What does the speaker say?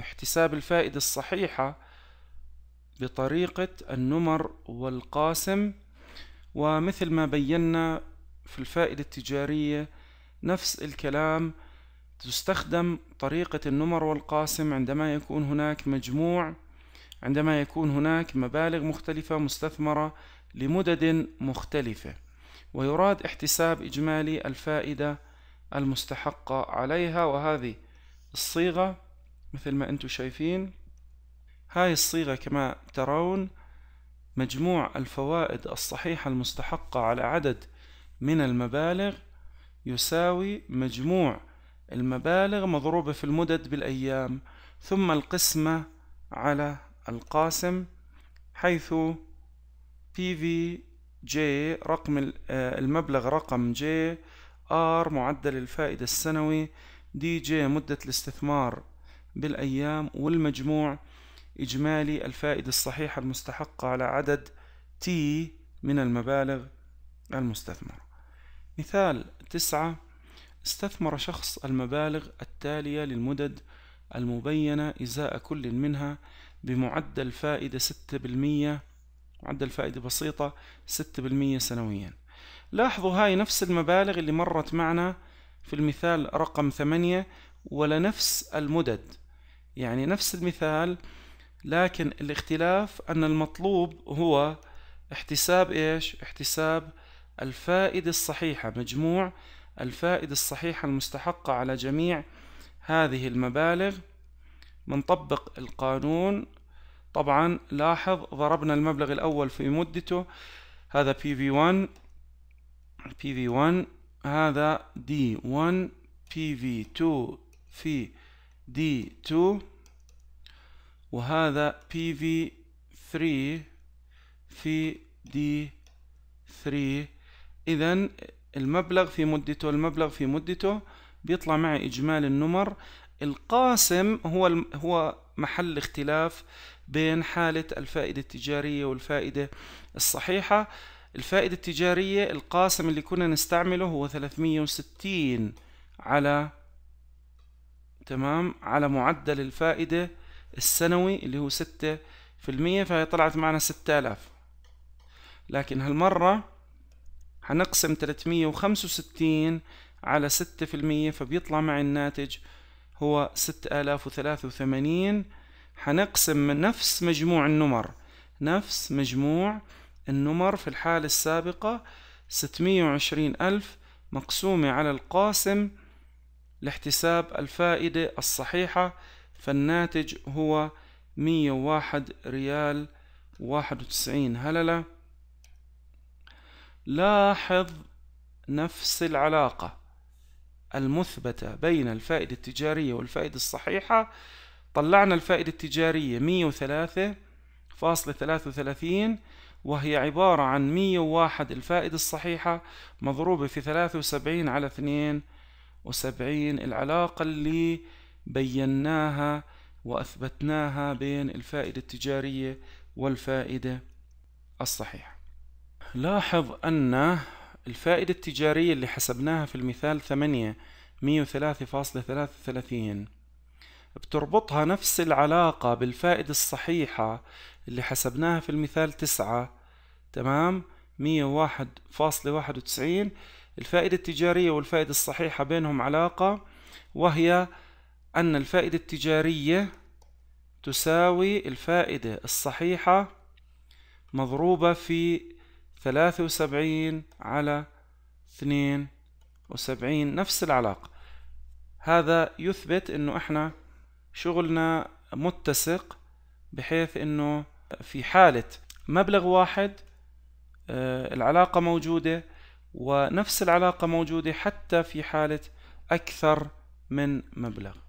احتساب الفائدة الصحيحة بطريقة النمر والقاسم ومثل ما بينا في الفائدة التجارية نفس الكلام تستخدم طريقة النمر والقاسم عندما يكون هناك مجموع عندما يكون هناك مبالغ مختلفة مستثمرة لمدد مختلفة ويراد احتساب إجمالي الفائدة المستحقة عليها وهذه الصيغة مثل ما انتم شايفين هاي الصيغة كما ترون مجموع الفوائد الصحيحة المستحقة على عدد من المبالغ يساوي مجموع المبالغ مضروبة في المدد بالأيام ثم القسمة على القاسم حيث PVJ رقم آه، المبلغ رقم J R معدل الفائدة السنوي دي مدة الاستثمار بالأيام والمجموع إجمالي الفائدة الصحيحة المستحقة على عدد T من المبالغ المستثمرة مثال تسعة استثمر شخص المبالغ التالية للمدد المبينة إزاء كل منها بمعدل فائدة 6% معدل فائدة بسيطة 6% سنويا لاحظوا هاي نفس المبالغ اللي مرت معنا في المثال رقم ثمانية ولنفس المدد يعني نفس المثال لكن الاختلاف أن المطلوب هو احتساب إيش؟ احتساب الفائدة الصحيحة مجموع الفائدة الصحيحة المستحقة على جميع هذه المبالغ منطبق القانون طبعا لاحظ ضربنا المبلغ الأول في مدته هذا PV1 PV1 هذا D1 PV2 في دي 2 وهذا بي في 3 في دي 3 إذا المبلغ في مدته المبلغ في مدته بيطلع معي إجمال النمر القاسم هو هو محل اختلاف بين حالة الفائدة التجارية والفائدة الصحيحة الفائدة التجارية القاسم اللي كنا نستعمله هو 360 على تمام على معدل الفائدة السنوي اللي هو ستة في المية فهي طلعت معنا ستة آلاف لكن هالمرة هنقسم تلتمية وخمسة وستين على ستة في المية فبيطلع معي الناتج هو ستة آلاف وثلاثة وثمانين هنقسم من نفس مجموع النمر نفس مجموع النمر في الحالة السابقة ستمية وعشرين ألف مقسومة على القاسم لاحتساب الفائدة الصحيحة فالناتج هو 101 ريال 91 هللة لاحظ نفس العلاقة المثبتة بين الفائدة التجارية والفائدة الصحيحة طلعنا الفائدة التجارية 103.33 وهي عبارة عن 101 الفائدة الصحيحة مضروبة في 73 على 2 وسبعين العلاقة اللي بيناها وأثبتناها بين الفائدة التجارية والفائدة الصحيحة لاحظ أن الفائدة التجارية اللي حسبناها في المثال ثمانية مية وثلاثة فاصلة ثلاثة ثلاثين بتربطها نفس العلاقة بالفائدة الصحيحة اللي حسبناها في المثال تسعة تمام مية فاصلة واحد وتسعين الفائدة التجارية والفائدة الصحيحة بينهم علاقة وهي أن الفائدة التجارية تساوي الفائدة الصحيحة مضروبة في ثلاثة وسبعين على اثنين وسبعين نفس العلاقة هذا يثبت انه احنا شغلنا متسق بحيث انه في حالة مبلغ واحد آه، العلاقة موجودة ونفس العلاقة موجودة حتى في حالة أكثر من مبلغ